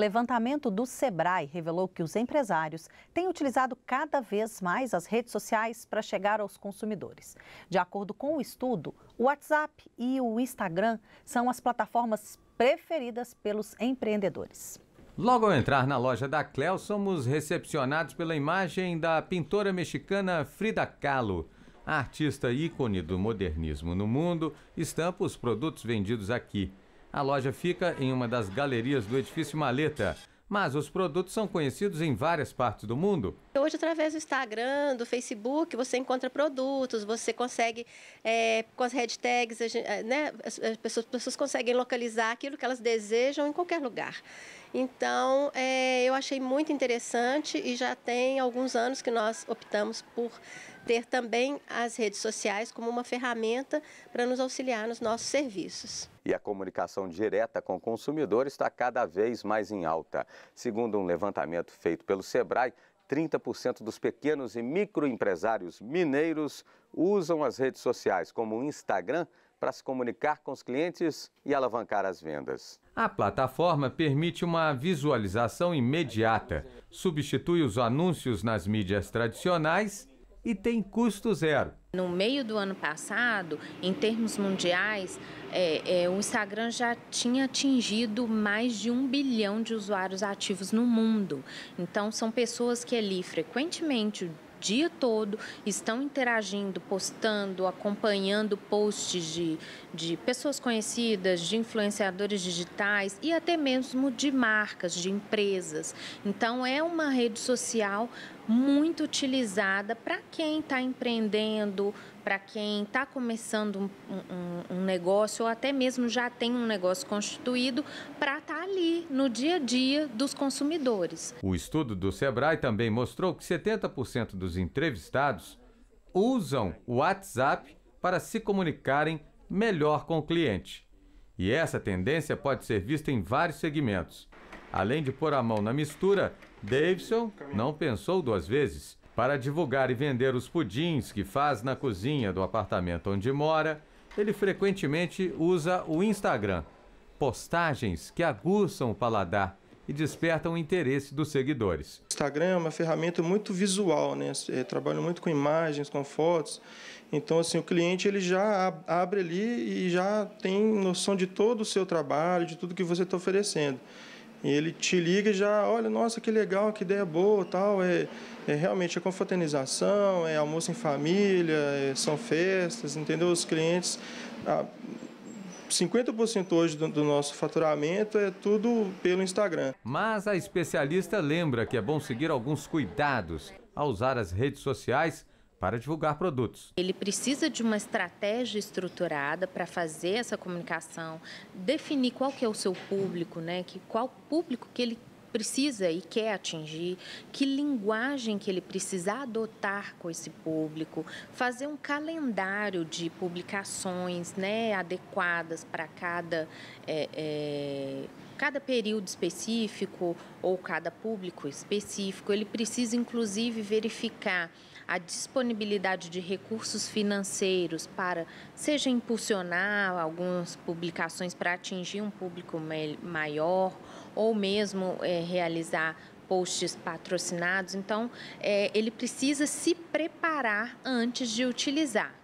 levantamento do Sebrae revelou que os empresários têm utilizado cada vez mais as redes sociais para chegar aos consumidores. De acordo com o estudo, o WhatsApp e o Instagram são as plataformas preferidas pelos empreendedores. Logo ao entrar na loja da Cleo, somos recepcionados pela imagem da pintora mexicana Frida Kahlo. A artista ícone do modernismo no mundo estampa os produtos vendidos aqui. A loja fica em uma das galerias do edifício Maleta, mas os produtos são conhecidos em várias partes do mundo. Hoje, através do Instagram, do Facebook, você encontra produtos, você consegue, é, com as hashtags, né, as, pessoas, as pessoas conseguem localizar aquilo que elas desejam em qualquer lugar. Então, é, eu achei muito interessante e já tem alguns anos que nós optamos por ter também as redes sociais como uma ferramenta para nos auxiliar nos nossos serviços. E a comunicação direta com o consumidor está cada vez mais em alta. Segundo um levantamento feito pelo Sebrae, 30% dos pequenos e microempresários mineiros usam as redes sociais como o Instagram para se comunicar com os clientes e alavancar as vendas. A plataforma permite uma visualização imediata, substitui os anúncios nas mídias tradicionais e tem custo zero. No meio do ano passado, em termos mundiais, é, é, o Instagram já tinha atingido mais de um bilhão de usuários ativos no mundo. Então, são pessoas que ali frequentemente dia todo, estão interagindo, postando, acompanhando posts de, de pessoas conhecidas, de influenciadores digitais e até mesmo de marcas, de empresas. Então, é uma rede social muito utilizada para quem está empreendendo, para quem está começando um, um, um, negócio ou até mesmo já tem um negócio constituído, para estar tá ali no dia a dia dos consumidores. O estudo do Sebrae também mostrou que 70% dos entrevistados usam o WhatsApp para se comunicarem melhor com o cliente. E essa tendência pode ser vista em vários segmentos. Além de pôr a mão na mistura, Davidson não pensou duas vezes. Para divulgar e vender os pudins que faz na cozinha do apartamento onde mora, ele frequentemente usa o Instagram postagens que aguçam o paladar e despertam o interesse dos seguidores. Instagram é uma ferramenta muito visual, né? Eu trabalho muito com imagens, com fotos. Então, assim, o cliente ele já abre ali e já tem noção de todo o seu trabalho, de tudo que você está oferecendo. E ele te liga e já, olha, nossa, que legal, que ideia boa, tal. É, é realmente é confraternização, é almoço em família, é, são festas, entendeu? Os clientes a, 50% hoje do, do, nosso faturamento é tudo pelo Instagram. Mas a especialista lembra que é bom seguir alguns cuidados ao usar as redes sociais para divulgar produtos. Ele precisa de uma estratégia estruturada para fazer essa comunicação, definir qual que é o seu público, né? Que qual público que ele precisa e quer atingir, que linguagem que ele precisa adotar com esse público, fazer um calendário de publicações né, adequadas para cada, é, é, cada período específico ou cada público específico. Ele precisa, inclusive, verificar a disponibilidade de recursos financeiros para, seja impulsionar algumas publicações para atingir um público maior ou mesmo é, realizar posts patrocinados. Então, é, ele precisa se preparar antes de utilizar.